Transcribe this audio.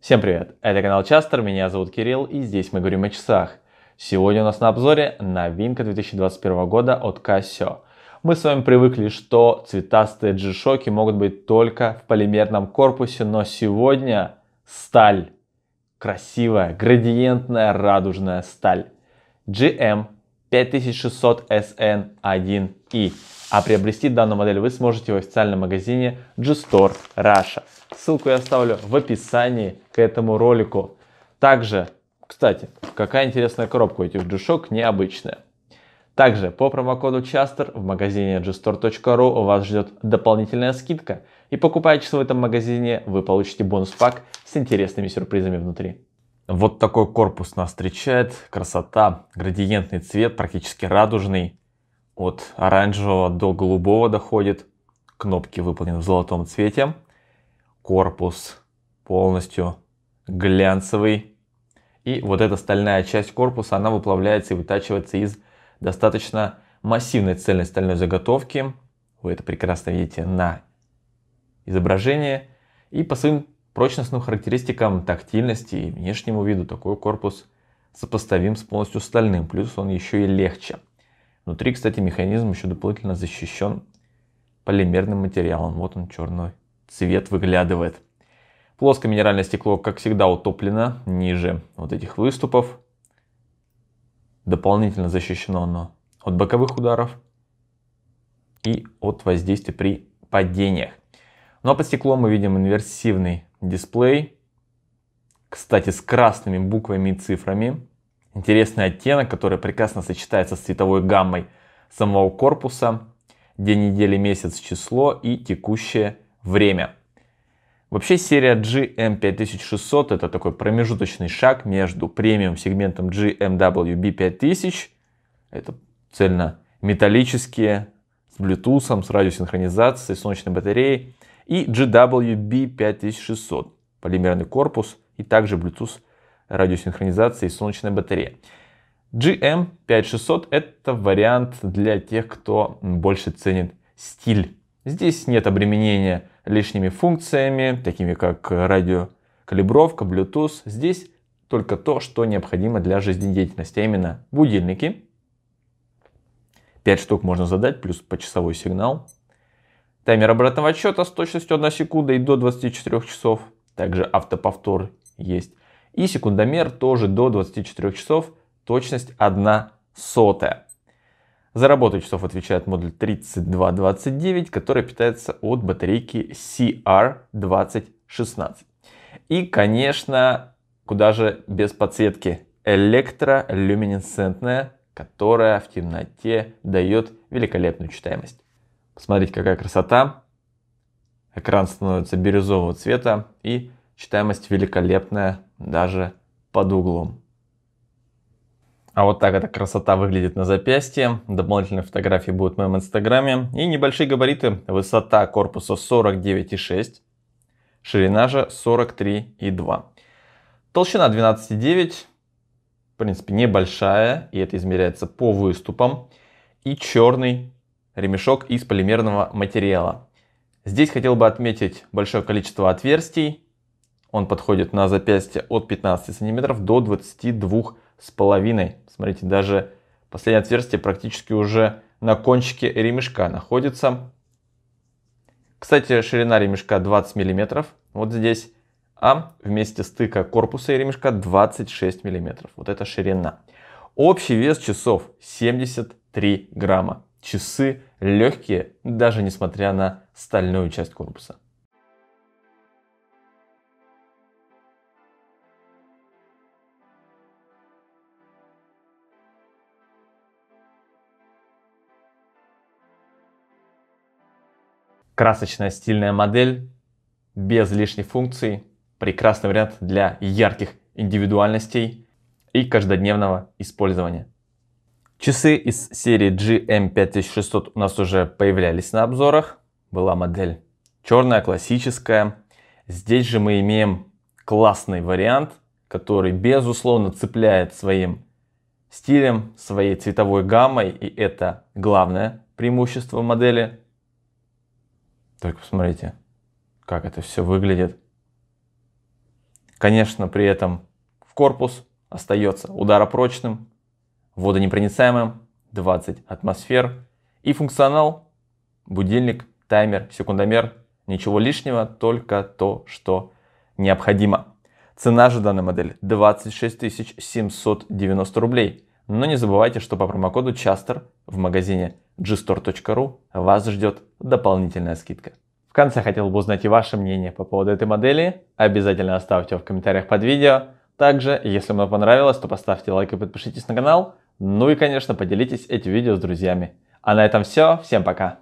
Всем привет! Это канал Частер, меня зовут Кирилл и здесь мы говорим о часах. Сегодня у нас на обзоре новинка 2021 года от Casio. Мы с вами привыкли, что цветастые g могут быть только в полимерном корпусе, но сегодня сталь. Красивая, градиентная, радужная сталь. GM 5600 SN1i. А приобрести данную модель вы сможете в официальном магазине G-Store Russia. Ссылку я оставлю в описании к этому ролику. Также, кстати, какая интересная коробка у этих g необычная. Также по промокоду Chaster в магазине gstore.ru вас ждет дополнительная скидка. И покупая часы в этом магазине, вы получите бонус-пак с интересными сюрпризами внутри. Вот такой корпус нас встречает. Красота, градиентный цвет, практически радужный от оранжевого до голубого доходит. Кнопки выполнены в золотом цвете. Корпус полностью глянцевый. И вот эта стальная часть корпуса, она выплавляется и вытачивается из достаточно массивной цельной стальной заготовки. Вы это прекрасно видите на изображении. И по своим прочностным характеристикам, тактильности и внешнему виду такой корпус сопоставим с полностью стальным. Плюс он еще и легче. Внутри, кстати, механизм еще дополнительно защищен полимерным материалом. Вот он, черный цвет выглядывает. Плоское минеральное стекло, как всегда, утоплено ниже вот этих выступов. Дополнительно защищено оно от боковых ударов и от воздействия при падениях. Ну а под стеклом мы видим инверсивный дисплей. Кстати, с красными буквами и цифрами интересный оттенок, который прекрасно сочетается с цветовой гаммой самого корпуса, день недели, месяц, число и текущее время. Вообще серия GM5600 это такой промежуточный шаг между премиум сегментом GMWB5000, это цельно металлические, с Bluetooth, с радиосинхронизацией, с солнечной батареей, и GWB5600, полимерный корпус и также Bluetooth радиосинхронизации и солнечная батарея. GM5600 это вариант для тех, кто больше ценит стиль. Здесь нет обременения лишними функциями, такими как радиокалибровка, Bluetooth. Здесь только то, что необходимо для жизнедеятельности, а именно будильники. 5 штук можно задать, плюс почасовой сигнал. Таймер обратного отсчета с точностью 1 секунда и до 24 часов. Также автоповтор есть. И секундомер тоже до 24 часов, точность 1 сотая. За работу часов отвечает модуль 3229, который питается от батарейки CR2016. И, конечно, куда же без подсветки, электролюминесцентная, которая в темноте дает великолепную читаемость. Посмотрите, какая красота. Экран становится бирюзового цвета и Читаемость великолепная даже под углом. А вот так эта красота выглядит на запястье. Дополнительные фотографии будут в моем инстаграме. И небольшие габариты. Высота корпуса 49,6. Ширина же 43,2. Толщина 12,9. В принципе небольшая. И это измеряется по выступам. И черный ремешок из полимерного материала. Здесь хотел бы отметить большое количество отверстий он подходит на запястье от 15 сантиметров до 22 с половиной. Смотрите, даже последнее отверстие практически уже на кончике ремешка находится. Кстати, ширина ремешка 20 миллиметров, вот здесь, а вместе стыка корпуса и ремешка 26 миллиметров. Вот это ширина. Общий вес часов 73 грамма. Часы легкие, даже несмотря на стальную часть корпуса. Красочная стильная модель, без лишних функций, прекрасный вариант для ярких индивидуальностей и каждодневного использования. Часы из серии GM5600 у нас уже появлялись на обзорах. Была модель черная, классическая. Здесь же мы имеем классный вариант, который безусловно цепляет своим стилем, своей цветовой гаммой. И это главное преимущество модели только посмотрите, как это все выглядит. Конечно, при этом в корпус остается ударопрочным, водонепроницаемым, 20 атмосфер и функционал, будильник, таймер, секундомер, ничего лишнего, только то, что необходимо. Цена же данной модели 26 790 рублей. Но не забывайте, что по промокоду Частер в магазине gstore.ru вас ждет дополнительная скидка. В конце хотел бы узнать и ваше мнение по поводу этой модели. Обязательно оставьте его в комментариях под видео. Также, если вам понравилось, то поставьте лайк и подпишитесь на канал. Ну и, конечно, поделитесь этим видео с друзьями. А на этом все. Всем пока!